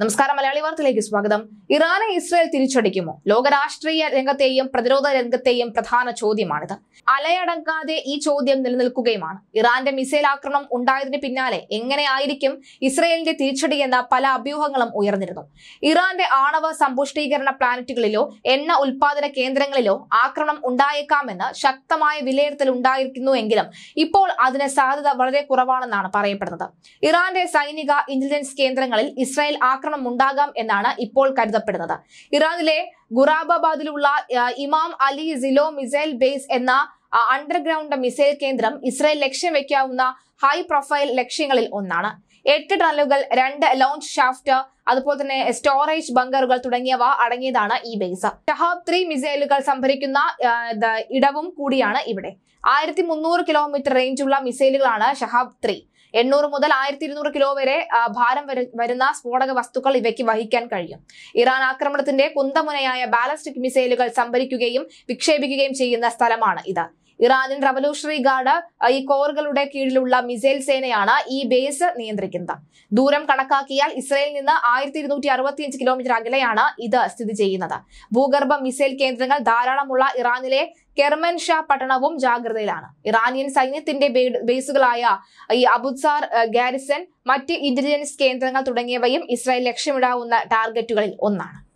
നമസ്കാരം മലയാളി വാർത്തയിലേക്ക് സ്വാഗതം ഇറാനെ ഇസ്രയേൽ തിരിച്ചടിക്കുമോ ലോകരാഷ്ട്രീയ രംഗത്തെയും പ്രതിരോധ രംഗത്തെയും പ്രധാന ചോദ്യമാണിത് അലയടങ്ങാതെ ഈ ചോദ്യം നിലനിൽക്കുകയുമാണ് ഇറാന്റെ മിസൈൽ ആക്രമണം ഉണ്ടായതിന് പിന്നാലെ എങ്ങനെയായിരിക്കും ഇസ്രയേലിന്റെ എന്ന പല അഭ്യൂഹങ്ങളും ഉയർന്നിരുന്നു ഇറാന്റെ ആണവ സമ്പുഷ്ടീകരണ പ്ലാനറ്റുകളിലോ എണ്ണ ഉൽപാദന കേന്ദ്രങ്ങളിലോ ആക്രമണം ഉണ്ടായേക്കാമെന്ന് ശക്തമായ വിലയിരുത്തൽ ഉണ്ടായിരിക്കുന്നുവെങ്കിലും ഇപ്പോൾ അതിന് സാധ്യത വളരെ കുറവാണെന്നാണ് പറയപ്പെടുന്നത് ഇറാന്റെ സൈനിക ഇന്റലിജൻസ് കേന്ദ്രങ്ങളിൽ ഇസ്രായേൽ ആക്രമണം ആക്രമണം ഉണ്ടാകാം എന്നാണ് ഇപ്പോൾ കരുതപ്പെടുന്നത് ഇറാനിലെ ഗുറാബാബാദിലുള്ള Imam Ali silo missile base എന്ന അണ്ടർഗ്രൗണ്ട് മിസൈൽ കേന്ദ്രം ഇസ്രയേൽ ലക്ഷ്യം വെക്കാവുന്ന ഹൈ പ്രൊഫൈൽ ലക്ഷ്യങ്ങളിൽ ഒന്നാണ് എട്ട് ടണലുകൾ രണ്ട് ലോഞ്ച് ഷാഫ്റ്റ് അതുപോലെ തന്നെ സ്റ്റോറേജ് ബങ്കറുകൾ തുടങ്ങിയവ അടങ്ങിയതാണ് ഈ ബേസ് ടഹാബ് ത്രീ മിസൈലുകൾ സംഭരിക്കുന്ന ഇടവും കൂടിയാണ് ഇവിടെ ആയിരത്തി മുന്നൂറ് കിലോമീറ്റർ റേഞ്ചുള്ള മിസൈലുകളാണ് ഷഹാബ് ത്രീ എണ്ണൂറ് മുതൽ ആയിരത്തി ഇരുന്നൂറ് കിലോ വരെ ഭാരം വരുന്ന സ്ഫോടക വസ്തുക്കൾ ഇവയ്ക്ക് വഹിക്കാൻ കഴിയും ഇറാൻ ആക്രമണത്തിന്റെ കുന്തമുനയായ ബാലസ്റ്റിക് മിസൈലുകൾ സംഭരിക്കുകയും വിക്ഷേപിക്കുകയും ചെയ്യുന്ന സ്ഥലമാണ് ഇത് ഇറാനിൻ റവല്യൂഷണറി ഗാർഡ് ഈ കോറുകളുടെ കീഴിലുള്ള മിസൈൽ സേനയാണ് ഈ ബേസ് നിയന്ത്രിക്കുന്നത് ദൂരം കണക്കാക്കിയാൽ ഇസ്രയേലിൽ നിന്ന് ആയിരത്തി ഇരുന്നൂറ്റി അറുപത്തിയഞ്ച് കിലോമീറ്റർ അകലെയാണ് ഇത് സ്ഥിതി ചെയ്യുന്നത് ഭൂഗർഭ മിസൈൽ കേന്ദ്രങ്ങൾ ധാരാളമുള്ള ഇറാനിലെ കെർമൻ ഷാ പട്ടണവും ജാഗ്രതയിലാണ് ഇറാനിയൻ സൈന്യത്തിന്റെ ബേസുകളായ ഈ അബുസാർ ഗാരിസൺ മറ്റ് ഇന്റലിജൻസ് കേന്ദ്രങ്ങൾ തുടങ്ങിയവയും ഇസ്രായേൽ ലക്ഷ്യമിടാവുന്ന ടാർഗറ്റുകളിൽ ഒന്നാണ്